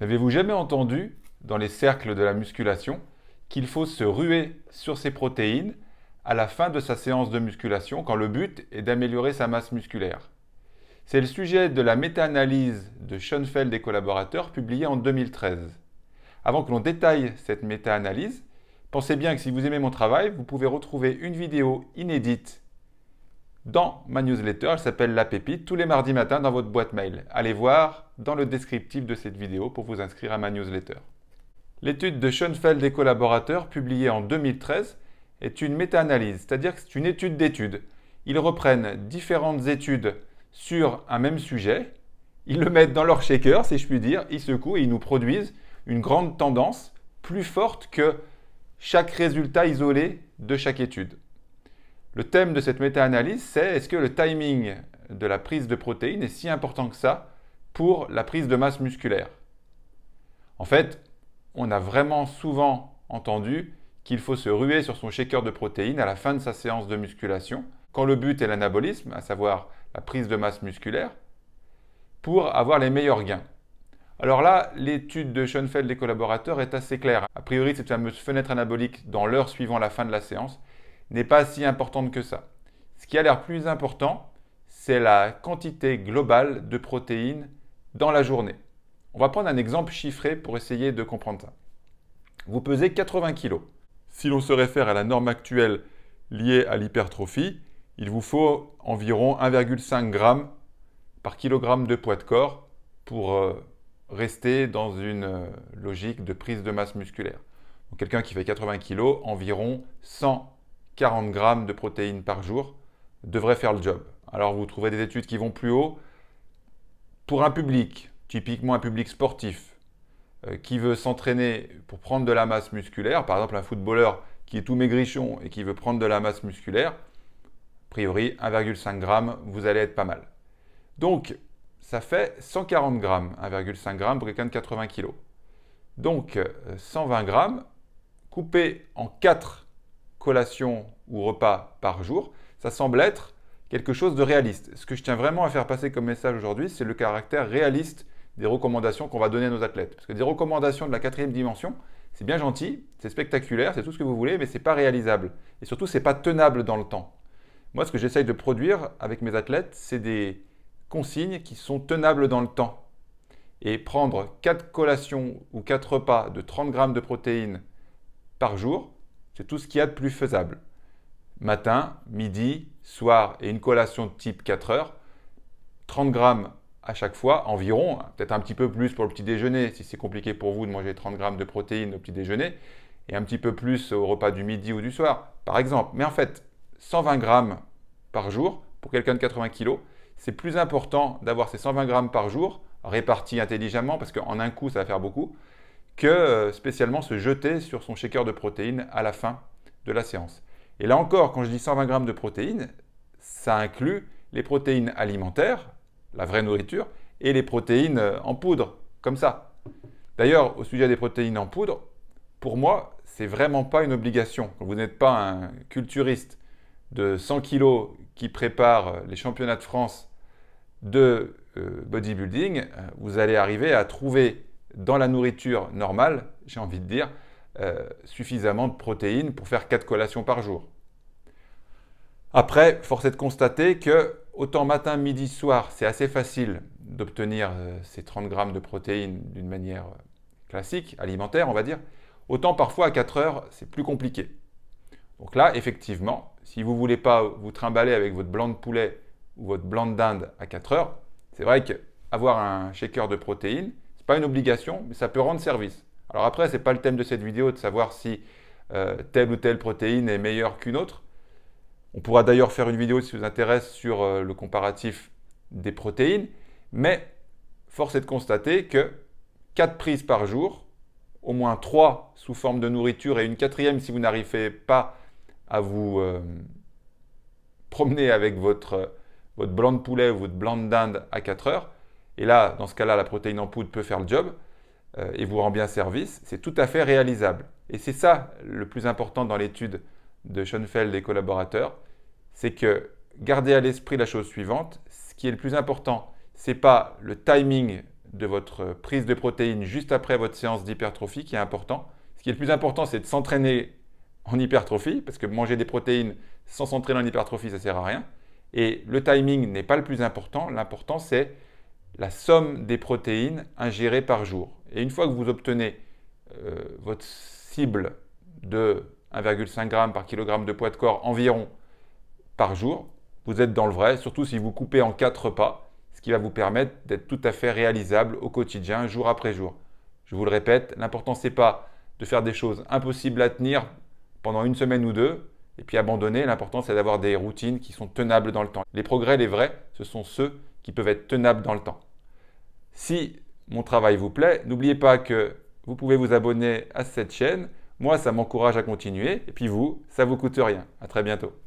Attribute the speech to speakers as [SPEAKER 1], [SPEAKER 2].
[SPEAKER 1] N'avez-vous jamais entendu, dans les cercles de la musculation, qu'il faut se ruer sur ses protéines à la fin de sa séance de musculation quand le but est d'améliorer sa masse musculaire C'est le sujet de la méta-analyse de Schoenfeld et collaborateurs publiée en 2013. Avant que l'on détaille cette méta-analyse, pensez bien que si vous aimez mon travail, vous pouvez retrouver une vidéo inédite dans ma newsletter. Elle s'appelle La Pépite, tous les mardis matins dans votre boîte mail. Allez voir dans le descriptif de cette vidéo pour vous inscrire à ma newsletter. L'étude de Schoenfeld et collaborateurs, publiée en 2013, est une méta-analyse, c'est-à-dire que c'est une étude d'études. Ils reprennent différentes études sur un même sujet, ils le mettent dans leur shaker, si je puis dire, ils secouent et ils nous produisent une grande tendance plus forte que chaque résultat isolé de chaque étude. Le thème de cette méta-analyse, c'est est-ce que le timing de la prise de protéines est si important que ça pour la prise de masse musculaire En fait, on a vraiment souvent entendu qu'il faut se ruer sur son shaker de protéines à la fin de sa séance de musculation, quand le but est l'anabolisme, à savoir la prise de masse musculaire, pour avoir les meilleurs gains. Alors là, l'étude de Schoenfeld et collaborateurs est assez claire. A priori, cette fameuse fenêtre anabolique dans l'heure suivant la fin de la séance n'est pas si importante que ça. Ce qui a l'air plus important, c'est la quantité globale de protéines dans la journée. On va prendre un exemple chiffré pour essayer de comprendre ça. Vous pesez 80 kg. Si l'on se réfère à la norme actuelle liée à l'hypertrophie, il vous faut environ 1,5 g par kilogramme de poids de corps pour euh, rester dans une euh, logique de prise de masse musculaire. Quelqu'un qui fait 80 kg, environ 100 40 grammes de protéines par jour devrait faire le job. Alors vous trouvez des études qui vont plus haut. Pour un public, typiquement un public sportif, euh, qui veut s'entraîner pour prendre de la masse musculaire, par exemple un footballeur qui est tout maigrichon et qui veut prendre de la masse musculaire, a priori 1,5 grammes vous allez être pas mal. Donc ça fait 140 grammes, 1,5 grammes pour quelqu'un de 80 kg. Donc 120 euh, grammes coupé en 4 collations ou repas par jour, ça semble être quelque chose de réaliste. Ce que je tiens vraiment à faire passer comme message aujourd'hui, c'est le caractère réaliste des recommandations qu'on va donner à nos athlètes. Parce que des recommandations de la quatrième dimension, c'est bien gentil, c'est spectaculaire, c'est tout ce que vous voulez, mais ce n'est pas réalisable. Et surtout, ce n'est pas tenable dans le temps. Moi, ce que j'essaye de produire avec mes athlètes, c'est des consignes qui sont tenables dans le temps. Et prendre quatre collations ou 4 repas de 30 grammes de protéines par jour, c'est tout ce qu'il y a de plus faisable. Matin, midi, soir et une collation de type 4 heures. 30 grammes à chaque fois, environ, peut-être un petit peu plus pour le petit déjeuner, si c'est compliqué pour vous de manger 30 grammes de protéines au petit déjeuner, et un petit peu plus au repas du midi ou du soir, par exemple. Mais en fait, 120 grammes par jour, pour quelqu'un de 80 kg, c'est plus important d'avoir ces 120 grammes par jour répartis intelligemment, parce qu'en un coup, ça va faire beaucoup, que euh, spécialement se jeter sur son shaker de protéines à la fin de la séance. Et là encore, quand je dis 120 grammes de protéines, ça inclut les protéines alimentaires, la vraie nourriture, et les protéines euh, en poudre, comme ça. D'ailleurs, au sujet des protéines en poudre, pour moi, c'est vraiment pas une obligation. Quand vous n'êtes pas un culturiste de 100 kg qui prépare euh, les championnats de France de bodybuilding, vous allez arriver à trouver dans la nourriture normale, j'ai envie de dire, euh, suffisamment de protéines pour faire 4 collations par jour. Après, force est de constater que autant matin, midi, soir, c'est assez facile d'obtenir euh, ces 30 grammes de protéines d'une manière euh, classique, alimentaire, on va dire, autant parfois à 4 heures, c'est plus compliqué. Donc là, effectivement, si vous ne voulez pas vous trimballer avec votre blanc de poulet ou votre blanc de d'Inde à 4 heures, c'est vrai qu'avoir un shaker de protéines, pas une obligation, mais ça peut rendre service. Alors après, ce n'est pas le thème de cette vidéo de savoir si euh, telle ou telle protéine est meilleure qu'une autre. On pourra d'ailleurs faire une vidéo si vous intéresse sur euh, le comparatif des protéines, mais force est de constater que 4 prises par jour, au moins 3 sous forme de nourriture et une quatrième si vous n'arrivez pas à vous euh, promener avec votre, votre blanc de poulet ou votre blanc de d'Inde à 4 heures, et là, dans ce cas-là, la protéine en poudre peut faire le job euh, et vous rend bien service. C'est tout à fait réalisable. Et c'est ça le plus important dans l'étude de Schoenfeld et collaborateurs, c'est que gardez à l'esprit la chose suivante, ce qui est le plus important, n'est pas le timing de votre prise de protéines juste après votre séance d'hypertrophie qui est important. Ce qui est le plus important, c'est de s'entraîner en hypertrophie, parce que manger des protéines sans s'entraîner en hypertrophie, ça ne sert à rien. Et le timing n'est pas le plus important. L'important, c'est la somme des protéines ingérées par jour. Et une fois que vous obtenez euh, votre cible de 1,5 g par kilogramme de poids de corps environ par jour, vous êtes dans le vrai, surtout si vous coupez en quatre pas, ce qui va vous permettre d'être tout à fait réalisable au quotidien, jour après jour. Je vous le répète, l'important n'est pas de faire des choses impossibles à tenir pendant une semaine ou deux et puis abandonner, l'important c'est d'avoir des routines qui sont tenables dans le temps. Les progrès, les vrais, ce sont ceux qui peuvent être tenables dans le temps. Si mon travail vous plaît, n'oubliez pas que vous pouvez vous abonner à cette chaîne. Moi, ça m'encourage à continuer. Et puis vous, ça vous coûte rien. À très bientôt.